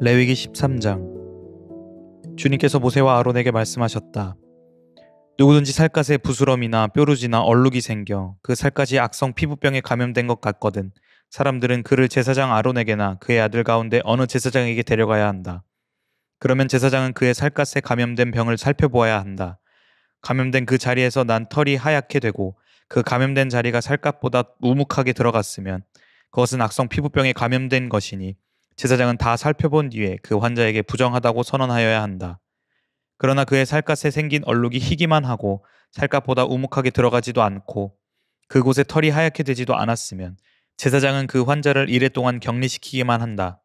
레위기 13장 주님께서 모세와 아론에게 말씀하셨다. 누구든지 살갗에 부스럼이나 뾰루지나 얼룩이 생겨 그 살갗이 악성 피부병에 감염된 것 같거든 사람들은 그를 제사장 아론에게나 그의 아들 가운데 어느 제사장에게 데려가야 한다. 그러면 제사장은 그의 살갗에 감염된 병을 살펴보아야 한다. 감염된 그 자리에서 난 털이 하얗게 되고 그 감염된 자리가 살갗보다 우묵하게 들어갔으면 그것은 악성 피부병에 감염된 것이니 제사장은 다 살펴본 뒤에 그 환자에게 부정하다고 선언하여야 한다. 그러나 그의 살갗에 생긴 얼룩이 희기만 하고 살갗보다 우묵하게 들어가지도 않고 그곳에 털이 하얗게 되지도 않았으면 제사장은 그 환자를 이래 동안 격리시키기만 한다.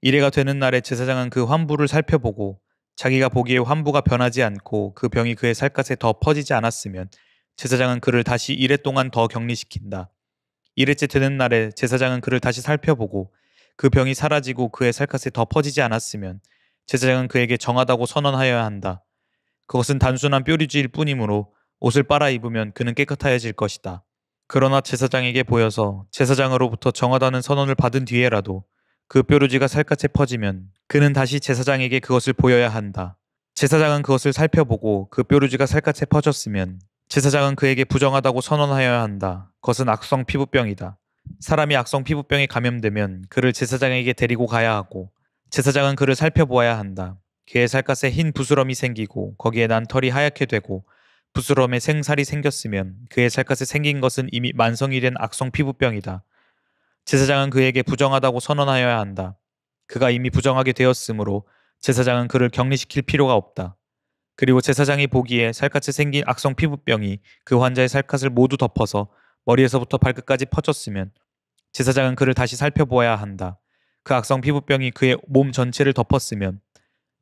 이래가 되는 날에 제사장은 그 환부를 살펴보고 자기가 보기에 환부가 변하지 않고 그 병이 그의 살갗에 더 퍼지지 않았으면 제사장은 그를 다시 이래 동안 더 격리시킨다. 이를째 되는 날에 제사장은 그를 다시 살펴보고 그 병이 사라지고 그의 살갗에 덮어지지 않았으면 제사장은 그에게 정하다고 선언하여야 한다. 그것은 단순한 뾰루지일 뿐이므로 옷을 빨아 입으면 그는 깨끗하여질 것이다. 그러나 제사장에게 보여서 제사장으로부터 정하다는 선언을 받은 뒤에라도 그 뾰루지가 살갗에 퍼지면 그는 다시 제사장에게 그것을 보여야 한다. 제사장은 그것을 살펴보고 그 뾰루지가 살갗에 퍼졌으면 제사장은 그에게 부정하다고 선언하여야 한다. 그것은 악성 피부병이다. 사람이 악성 피부병에 감염되면 그를 제사장에게 데리고 가야 하고 제사장은 그를 살펴보아야 한다. 그의 살갗에 흰 부스럼이 생기고 거기에 난 털이 하얗게 되고 부스럼에 생살이 생겼으면 그의 살갗에 생긴 것은 이미 만성이 된 악성 피부병이다. 제사장은 그에게 부정하다고 선언하여야 한다. 그가 이미 부정하게 되었으므로 제사장은 그를 격리시킬 필요가 없다. 그리고 제사장이 보기에 살갗이 생긴 악성 피부병이 그 환자의 살갗을 모두 덮어서 머리에서부터 발끝까지 퍼졌으면 제사장은 그를 다시 살펴보아야 한다. 그 악성 피부병이 그의 몸 전체를 덮었으면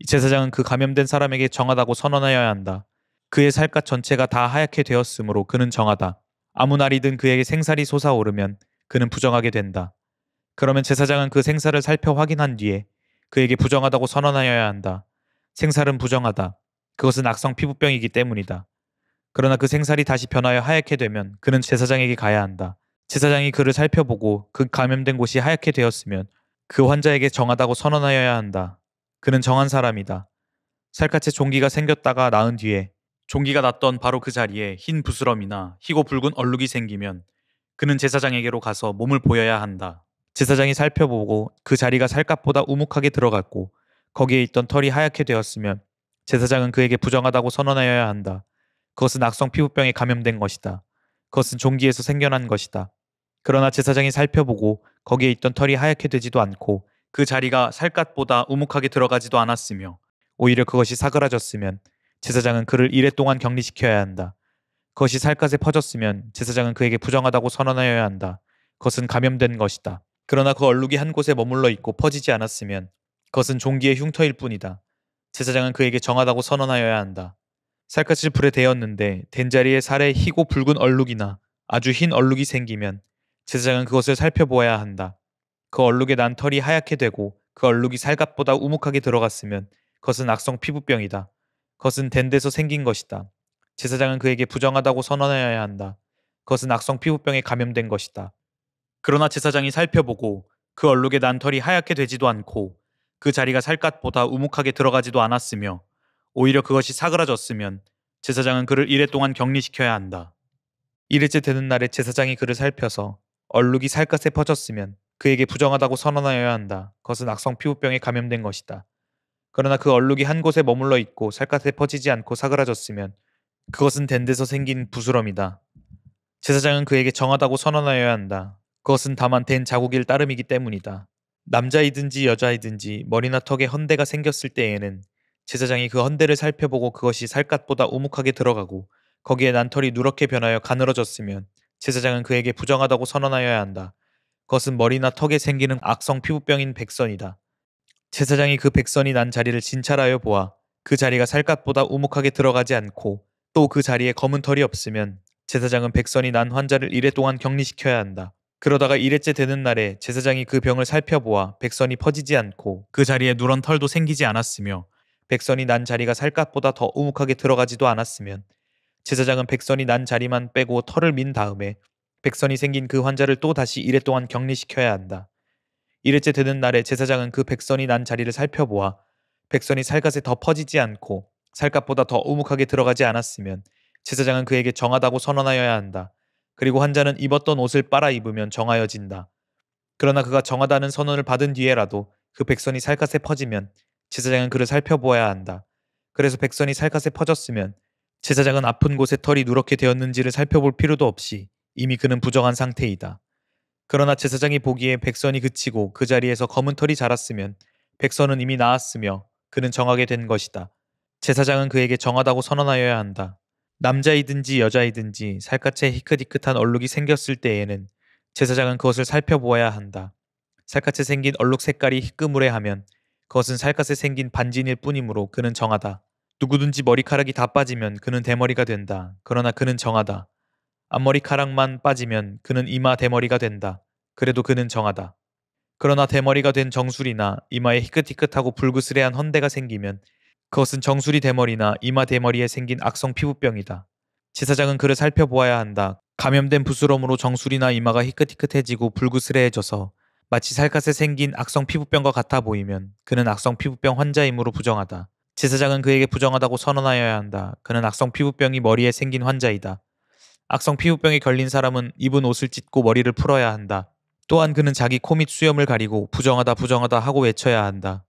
제사장은 그 감염된 사람에게 정하다고 선언하여야 한다. 그의 살갗 전체가 다 하얗게 되었으므로 그는 정하다. 아무 날이든 그에게 생살이 솟아오르면 그는 부정하게 된다. 그러면 제사장은 그 생사를 살펴 확인한 뒤에 그에게 부정하다고 선언하여야 한다. 생살은 부정하다. 그것은 악성 피부병이기 때문이다. 그러나 그 생살이 다시 변하여 하얗게 되면 그는 제사장에게 가야 한다. 제사장이 그를 살펴보고 그 감염된 곳이 하얗게 되었으면 그 환자에게 정하다고 선언하여야 한다. 그는 정한 사람이다. 살갗에 종기가 생겼다가 나은 뒤에 종기가 났던 바로 그 자리에 흰 부스럼이나 희고 붉은 얼룩이 생기면 그는 제사장에게로 가서 몸을 보여야 한다. 제사장이 살펴보고 그 자리가 살갗보다 우묵하게 들어갔고 거기에 있던 털이 하얗게 되었으면 제사장은 그에게 부정하다고 선언하여야 한다. 그것은 악성 피부병에 감염된 것이다. 그것은 종기에서 생겨난 것이다. 그러나 제사장이 살펴보고 거기에 있던 털이 하얗게 되지도 않고 그 자리가 살갗보다 우묵하게 들어가지도 않았으며 오히려 그것이 사그라졌으면 제사장은 그를 이래 동안 격리시켜야 한다. 그것이 살갗에 퍼졌으면 제사장은 그에게 부정하다고 선언하여야 한다. 그것은 감염된 것이다. 그러나 그 얼룩이 한 곳에 머물러 있고 퍼지지 않았으면 그것은 종기의 흉터일 뿐이다. 제사장은 그에게 정하다고 선언하여야 한다. 살갗을 불에 대었는데된 자리에 살에 희고 붉은 얼룩이나 아주 흰 얼룩이 생기면 제사장은 그것을 살펴보아야 한다. 그 얼룩에 난 털이 하얗게 되고 그 얼룩이 살갗보다 우묵하게 들어갔으면 그것은 악성 피부병이다. 그것은 된 데서 생긴 것이다. 제사장은 그에게 부정하다고 선언하여야 한다. 그것은 악성 피부병에 감염된 것이다. 그러나 제사장이 살펴보고 그 얼룩에 난 털이 하얗게 되지도 않고 그 자리가 살갗보다 우묵하게 들어가지도 않았으며 오히려 그것이 사그라졌으면 제사장은 그를 이래 동안 격리시켜야 한다. 이일째 되는 날에 제사장이 그를 살펴서 얼룩이 살갗에 퍼졌으면 그에게 부정하다고 선언하여야 한다. 그것은 악성 피부병에 감염된 것이다. 그러나 그 얼룩이 한 곳에 머물러 있고 살갗에 퍼지지 않고 사그라졌으면 그것은 된 데서 생긴 부스럼이다. 제사장은 그에게 정하다고 선언하여야 한다. 그것은 다만 된 자국일 따름이기 때문이다. 남자이든지 여자이든지 머리나 턱에 헌대가 생겼을 때에는 제사장이 그 헌대를 살펴보고 그것이 살갗보다 우묵하게 들어가고 거기에 난털이 누렇게 변하여 가늘어졌으면 제사장은 그에게 부정하다고 선언하여야 한다. 그것은 머리나 턱에 생기는 악성 피부병인 백선이다. 제사장이 그 백선이 난 자리를 진찰하여 보아 그 자리가 살갗보다 우묵하게 들어가지 않고 또 그 자리에 검은 털이 없으면 제사장은 백선이 난 환자를 이래 동안 격리시켜야 한다. 그러다가 일회째 되는 날에 제사장이 그 병을 살펴보아 백선이 퍼지지 않고 그 자리에 누런 털도 생기지 않았으며 백선이 난 자리가 살갗보다 더 우묵하게 들어가지도 않았으면 제사장은 백선이 난 자리만 빼고 털을 민 다음에 백선이 생긴 그 환자를 또 다시 일회 동안 격리시켜야 한다. 일회째 되는 날에 제사장은 그 백선이 난 자리를 살펴보아 백선이 살갗에 더 퍼지지 않고 살갗보다 더 우묵하게 들어가지 않았으면 제사장은 그에게 정하다고 선언하여야 한다. 그리고 환자는 입었던 옷을 빨아 입으면 정하여진다. 그러나 그가 정하다는 선언을 받은 뒤에라도 그 백선이 살갗에 퍼지면 제사장은 그를 살펴보아야 한다. 그래서 백선이 살갗에 퍼졌으면 제사장은 아픈 곳에 털이 누렇게 되었는지를 살펴볼 필요도 없이 이미 그는 부정한 상태이다. 그러나 제사장이 보기에 백선이 그치고 그 자리에서 검은 털이 자랐으면 백선은 이미 나았으며 그는 정하게 된 것이다. 제사장은 그에게 정하다고 선언하여야 한다. 남자이든지 여자이든지 살갗에 희끗희끗한 얼룩이 생겼을 때에는 제사장은 그것을 살펴보아야 한다. 살갗에 생긴 얼룩 색깔이 희끄무레하면 그것은 살갗에 생긴 반진일 뿐이므로 그는 정하다. 누구든지 머리카락이 다 빠지면 그는 대머리가 된다. 그러나 그는 정하다. 앞머리카락만 빠지면 그는 이마 대머리가 된다. 그래도 그는 정하다. 그러나 대머리가 된 정수리나 이마에 희끗희끗하고 불그스레한 헌대가 생기면 그것은 정수리 대머리나 이마 대머리에 생긴 악성 피부병이다. 지사장은 그를 살펴보아야 한다. 감염된 부스럼으로 정수리나 이마가 희끗희끗해지고 불그스레해져서 마치 살갗에 생긴 악성 피부병과 같아 보이면 그는 악성 피부병 환자이므로 부정하다. 지사장은 그에게 부정하다고 선언하여야 한다. 그는 악성 피부병이 머리에 생긴 환자이다. 악성 피부병에 걸린 사람은 입은 옷을 찢고 머리를 풀어야 한다. 또한 그는 자기 코밑 수염을 가리고 부정하다 부정하다 하고 외쳐야 한다.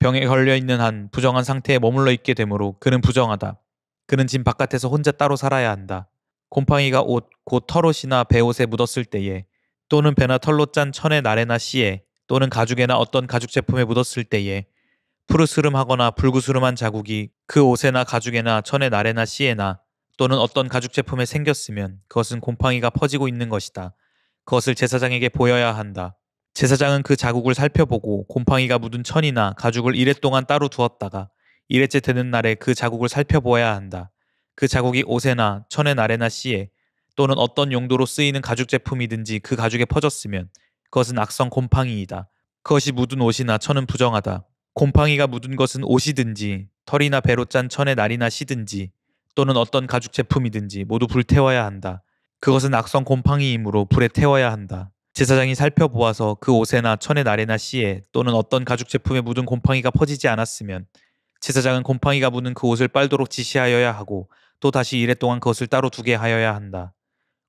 병에 걸려 있는 한 부정한 상태에 머물러 있게 되므로 그는 부정하다. 그는 집 바깥에서 혼자 따로 살아야 한다. 곰팡이가 옷, 곧 털옷이나 배옷에 묻었을 때에 또는 배나 털로 짠 천의 나래나 씨에 또는 가죽에나 어떤 가죽 제품에 묻었을 때에 푸르스름하거나 불구스름한 자국이 그 옷에나 가죽에나 천의 나래나 씨에나 또는 어떤 가죽 제품에 생겼으면 그것은 곰팡이가 퍼지고 있는 것이다. 그것을 제사장에게 보여야 한다. 제사장은 그 자국을 살펴보고 곰팡이가 묻은 천이나 가죽을 이랫동안 따로 두었다가 이랫째 되는 날에 그 자국을 살펴보아야 한다. 그 자국이 옷에나 천의 날에나 씨에 또는 어떤 용도로 쓰이는 가죽 제품이든지 그 가죽에 퍼졌으면 그것은 악성 곰팡이이다. 그것이 묻은 옷이나 천은 부정하다. 곰팡이가 묻은 것은 옷이든지 털이나 배로 짠 천의 날이나 씨든지 또는 어떤 가죽 제품이든지 모두 불태워야 한다. 그것은 악성 곰팡이이므로 불에 태워야 한다. 제사장이 살펴보아서 그 옷에나 천의 날에나 씨에 또는 어떤 가죽 제품에 묻은 곰팡이가 퍼지지 않았으면 제사장은 곰팡이가 묻은 그 옷을 빨도록 지시하여야 하고 또 다시 이래 동안 그것을 따로 두게 하여야 한다.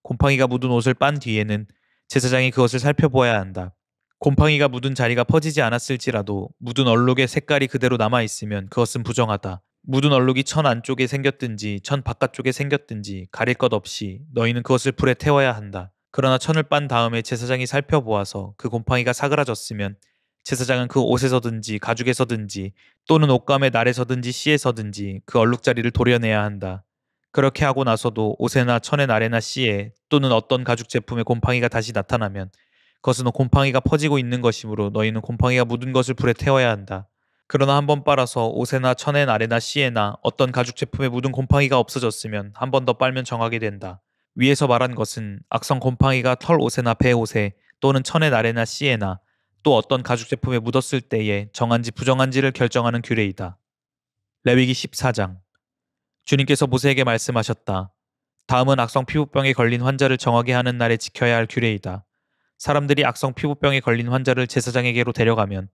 곰팡이가 묻은 옷을 빤 뒤에는 제사장이 그것을 살펴보아야 한다. 곰팡이가 묻은 자리가 퍼지지 않았을지라도 묻은 얼룩의 색깔이 그대로 남아 있으면 그것은 부정하다. 묻은 얼룩이 천 안쪽에 생겼든지 천 바깥쪽에 생겼든지 가릴 것 없이 너희는 그것을 불에 태워야 한다. 그러나 천을 빤 다음에 제사장이 살펴보아서 그 곰팡이가 사그라졌으면 제사장은 그 옷에서든지 가죽에서든지 또는 옷감의 날에서든지 씨에서든지 그 얼룩자리를 도려내야 한다. 그렇게 하고 나서도 옷에나 천의 날에나 씨에 또는 어떤 가죽 제품에 곰팡이가 다시 나타나면 그것은 곰팡이가 퍼지고 있는 것이므로 너희는 곰팡이가 묻은 것을 불에 태워야 한다. 그러나 한 번 빨아서 옷에나 천의 날에나 씨에나 어떤 가죽 제품에 묻은 곰팡이가 없어졌으면 한 번 더 빨면 정하게 된다. 위에서 말한 것은 악성 곰팡이가 털 옷에나 배 옷에 또는 천의 날에나 씨에나 또 어떤 가죽 제품에 묻었을 때에 정한지 부정한지를 결정하는 규례이다. 레위기 14장 주님께서 모세에게 말씀하셨다. 다음은 악성 피부병에 걸린 환자를 정하게 하는 날에 지켜야 할 규례이다. 사람들이 악성 피부병에 걸린 환자를 제사장에게로 데려가면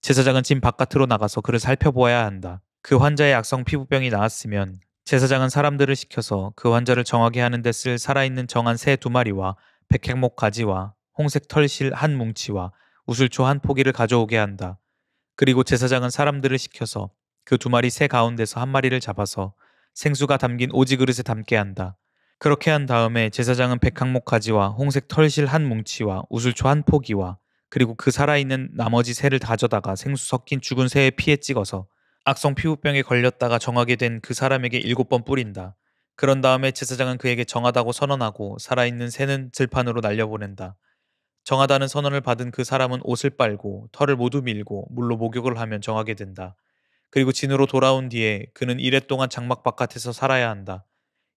제사장은 집 바깥으로 나가서 그를 살펴보아야 한다. 그 환자의 악성 피부병이 나았으면 제사장은 사람들을 시켜서 그 환자를 정하게 하는 데 쓸 살아있는 정한 새 두 마리와 백행목 가지와 홍색 털실 한 뭉치와 우슬초 한 포기를 가져오게 한다. 그리고 제사장은 사람들을 시켜서 그 두 마리 새 가운데서 한 마리를 잡아서 생수가 담긴 오지 그릇에 담게 한다. 그렇게 한 다음에 제사장은 백항목 가지와 홍색 털실 한 뭉치와 우슬초 한 포기와 그리고 그 살아있는 나머지 새를 다져다가 생수 섞인 죽은 새의 피에 찍어서 악성 피부병에 걸렸다가 정하게 된 그 사람에게 일곱 번 뿌린다. 그런 다음에 제사장은 그에게 정하다고 선언하고 살아있는 새는 들판으로 날려보낸다. 정하다는 선언을 받은 그 사람은 옷을 빨고 털을 모두 밀고 물로 목욕을 하면 정하게 된다. 그리고 진으로 돌아온 뒤에 그는 이래 동안 장막 바깥에서 살아야 한다.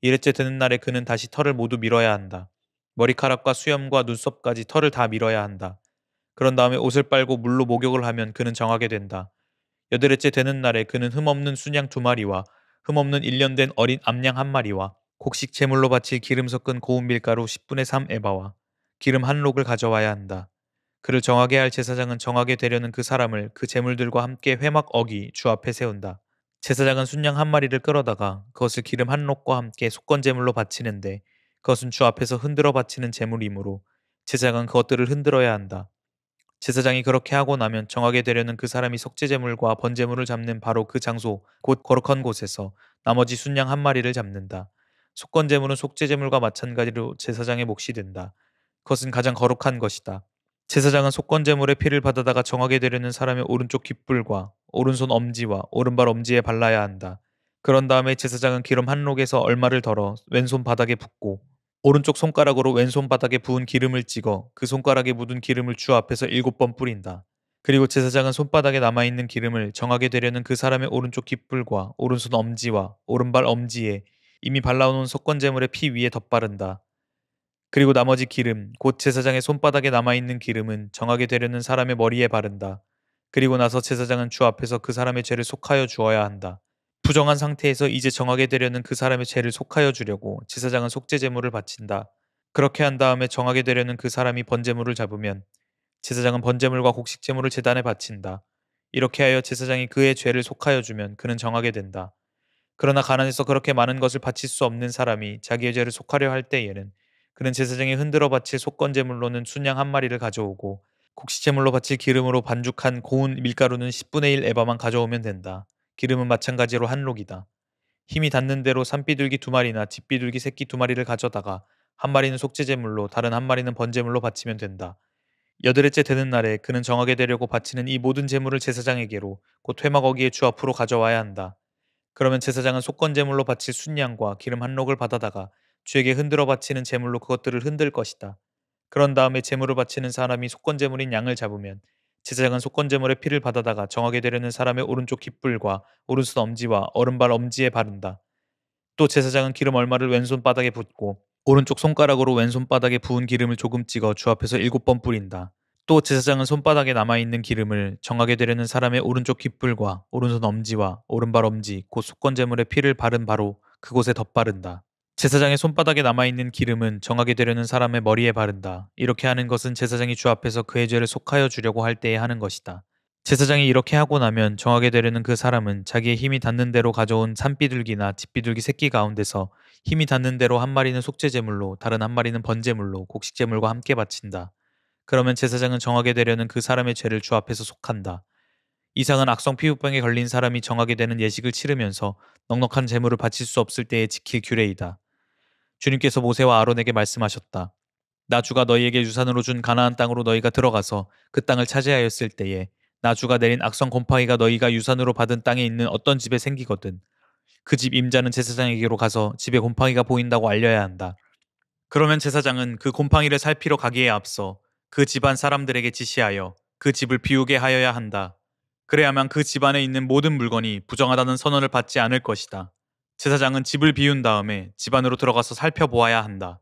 이래째 되는 날에 그는 다시 털을 모두 밀어야 한다. 머리카락과 수염과 눈썹까지 털을 다 밀어야 한다. 그런 다음에 옷을 빨고 물로 목욕을 하면 그는 정하게 된다. 여드레째 되는 날에 그는 흠없는 순양 두 마리와 흠없는 일년된 어린 암양 한 마리와 곡식 제물로 바칠 기름 섞은 고운 밀가루 10분의 3 에바와 기름 한 록을 가져와야 한다. 그를 정하게 할 제사장은 정하게 되려는 그 사람을 그 제물들과 함께 회막 어기 주 앞에 세운다. 제사장은 순양 한 마리를 끌어다가 그것을 기름 한 록과 함께 속건 제물로 바치는데 그것은 주 앞에서 흔들어 바치는 제물이므로 제사장은 그것들을 흔들어야 한다. 제사장이 그렇게 하고 나면 정하게 되려는 그 사람이 속죄제물과 번제물을 잡는 바로 그 장소 곧 거룩한 곳에서 나머지 순양 한 마리를 잡는다. 속건제물은 속죄제물과 마찬가지로 제사장의 몫이 된다. 그것은 가장 거룩한 것이다. 제사장은 속건제물의 피를 받아다가 정하게 되려는 사람의 오른쪽 귓불과 오른손 엄지와 오른발 엄지에 발라야 한다. 그런 다음에 제사장은 기름 한 록에서 얼마를 덜어 왼손 바닥에 붓고 오른쪽 손가락으로 왼손 바닥에 부은 기름을 찍어 그 손가락에 묻은 기름을 주 앞에서 일곱 번 뿌린다. 그리고 제사장은 손바닥에 남아있는 기름을 정하게 되려는 그 사람의 오른쪽 깃불과 오른손 엄지와 오른발 엄지에 이미 발라놓은 속건제물의 피 위에 덧바른다. 그리고 나머지 기름, 곧 제사장의 손바닥에 남아있는 기름은 정하게 되려는 사람의 머리에 바른다. 그리고 나서 제사장은 주 앞에서 그 사람의 죄를 속하여 주어야 한다. 부정한 상태에서 이제 정하게 되려는 그 사람의 죄를 속하여 주려고 제사장은 속죄 제물을 바친다. 그렇게 한 다음에 정하게 되려는 그 사람이 번제물을 잡으면 제사장은 번제물과 곡식 제물을 재단에 바친다. 이렇게 하여 제사장이 그의 죄를 속하여 주면 그는 정하게 된다. 그러나 가난해서 그렇게 많은 것을 바칠 수 없는 사람이 자기의 죄를 속하려 할 때에는 그는 제사장이 흔들어 바칠 속건제물로는 순양 한 마리를 가져오고 곡식제물로 바칠 기름으로 반죽한 고운 밀가루는 10분의 1 에바만 가져오면 된다. 기름은 마찬가지로 한록이다. 힘이 닿는 대로 산비둘기 두 마리나 집비둘기 새끼 두 마리를 가져다가 한 마리는 속죄제물로 다른 한 마리는 번제물로 바치면 된다. 여드레째 되는 날에 그는 정하게 되려고 바치는 이 모든 제물을 제사장에게로 곧 퇴막 어기의 주 앞으로 가져와야 한다. 그러면 제사장은 속건제물로 바칠 순양과 기름 한록을 받아다가 주에게 흔들어 바치는 제물로 그것들을 흔들 것이다. 그런 다음에 제물을 바치는 사람이 속건제물인 양을 잡으면 제사장은 속건제물의 피를 받아다가 정하게 되려는 사람의 오른쪽 깃불과 오른손 엄지와 오른발 엄지에 바른다. 또 제사장은 기름 얼마를 왼손바닥에 붓고 오른쪽 손가락으로 왼손바닥에 부은 기름을 조금 찍어 주 앞에서 일곱 번 뿌린다. 또 제사장은 손바닥에 남아있는 기름을 정하게 되려는 사람의 오른쪽 깃불과 오른손 엄지와 오른발 엄지 곧 속건제물의 피를 바른 바로 그곳에 덧바른다. 제사장의 손바닥에 남아있는 기름은 정하게 되려는 사람의 머리에 바른다. 이렇게 하는 것은 제사장이 주 앞에서 그의 죄를 속하여 주려고 할 때에 하는 것이다. 제사장이 이렇게 하고 나면 정하게 되려는 그 사람은 자기의 힘이 닿는 대로 가져온 산비둘기나 집비둘기 새끼 가운데서 힘이 닿는 대로 한 마리는 속죄제물로 다른 한 마리는 번제물로 곡식제물과 함께 바친다. 그러면 제사장은 정하게 되려는 그 사람의 죄를 주 앞에서 속한다. 이상은 악성 피부병에 걸린 사람이 정하게 되는 예식을 치르면서 넉넉한 재물을 바칠 수 없을 때에 지킬 규례이다. 주님께서 모세와 아론에게 말씀하셨다. 나주가 너희에게 유산으로 준 가나안 땅으로 너희가 들어가서 그 땅을 차지하였을 때에 나주가 내린 악성 곰팡이가 너희가 유산으로 받은 땅에 있는 어떤 집에 생기거든 그 집 임자는 제사장에게로 가서 집에 곰팡이가 보인다고 알려야 한다. 그러면 제사장은 그 곰팡이를 살피러 가기에 앞서 그 집안 사람들에게 지시하여 그 집을 비우게 하여야 한다. 그래야만 그 집안에 있는 모든 물건이 부정하다는 선언을 받지 않을 것이다. 제사장은 집을 비운 다음에 집안으로 들어가서 살펴보아야 한다.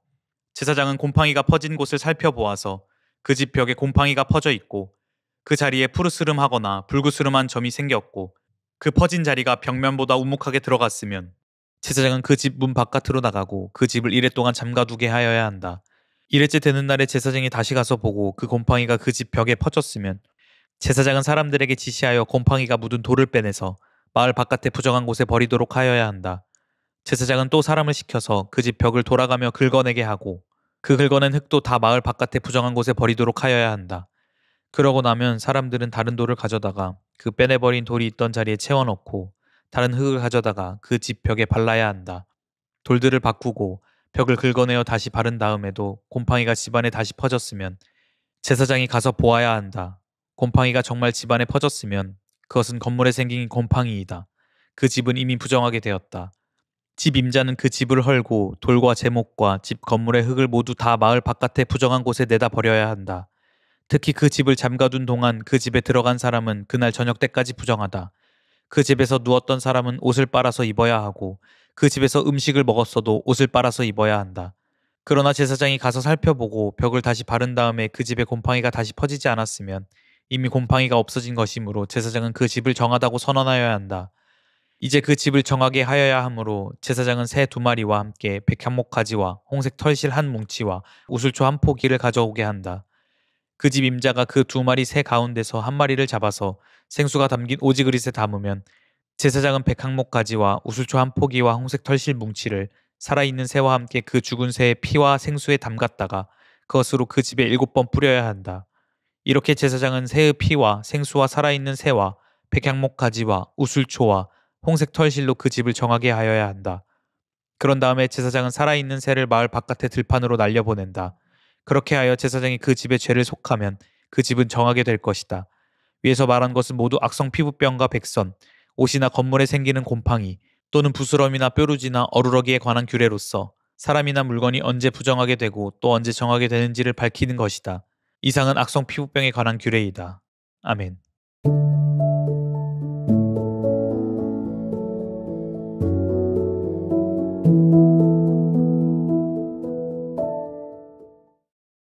제사장은 곰팡이가 퍼진 곳을 살펴보아서 그 집 벽에 곰팡이가 퍼져 있고 그 자리에 푸르스름하거나 불구스름한 점이 생겼고 그 퍼진 자리가 벽면보다 우묵하게 들어갔으면 제사장은 그 집 문 바깥으로 나가고 그 집을 이래 동안 잠가두게 하여야 한다. 이래째 되는 날에 제사장이 다시 가서 보고 그 곰팡이가 그 집 벽에 퍼졌으면 제사장은 사람들에게 지시하여 곰팡이가 묻은 돌을 빼내서 마을 바깥에 부정한 곳에 버리도록 하여야 한다. 제사장은 또 사람을 시켜서 그 집 벽을 돌아가며 긁어내게 하고 그 긁어낸 흙도 다 마을 바깥에 부정한 곳에 버리도록 하여야 한다. 그러고 나면 사람들은 다른 돌을 가져다가 그 빼내버린 돌이 있던 자리에 채워넣고 다른 흙을 가져다가 그 집 벽에 발라야 한다. 돌들을 바꾸고 벽을 긁어내어 다시 바른 다음에도 곰팡이가 집안에 다시 퍼졌으면 제사장이 가서 보아야 한다. 곰팡이가 정말 집안에 퍼졌으면 그것은 건물에 생긴 곰팡이이다. 그 집은 이미 부정하게 되었다. 집 임자는 그 집을 헐고 돌과 제목과 집 건물의 흙을 모두 다 마을 바깥의 부정한 곳에 내다 버려야 한다. 특히 그 집을 잠가둔 동안 그 집에 들어간 사람은 그날 저녁 때까지 부정하다. 그 집에서 누웠던 사람은 옷을 빨아서 입어야 하고 그 집에서 음식을 먹었어도 옷을 빨아서 입어야 한다. 그러나 제사장이 가서 살펴보고 벽을 다시 바른 다음에 그 집에 곰팡이가 다시 퍼지지 않았으면 이미 곰팡이가 없어진 것이므로 제사장은 그 집을 정하다고 선언하여야 한다. 이제 그 집을 정하게 하여야 하므로 제사장은 새 두 마리와 함께 백향목 가지와 홍색 털실 한 뭉치와 우슬초 한 포기를 가져오게 한다. 그 집 임자가 그 두 마리 새 가운데서 한 마리를 잡아서 생수가 담긴 오지 그릇에 담으면 제사장은 백향목 가지와 우슬초 한 포기와 홍색 털실 뭉치를 살아있는 새와 함께 그 죽은 새의 피와 생수에 담갔다가 그것으로 그 집에 일곱 번 뿌려야 한다. 이렇게 제사장은 새의 피와 생수와 살아있는 새와 백향목 가지와 우술초와 홍색 털실로 그 집을 정하게 하여야 한다. 그런 다음에 제사장은 살아있는 새를 마을 바깥의 들판으로 날려보낸다. 그렇게 하여 제사장이 그 집의 죄를 속하면 그 집은 정하게 될 것이다. 위에서 말한 것은 모두 악성 피부병과 백선, 옷이나 건물에 생기는 곰팡이, 또는 부스럼이나 뾰루지나 어루러기에 관한 규례로서 사람이나 물건이 언제 부정하게 되고 또 언제 정하게 되는지를 밝히는 것이다. 이상은 악성 피부병에 관한 규례이다. 아멘.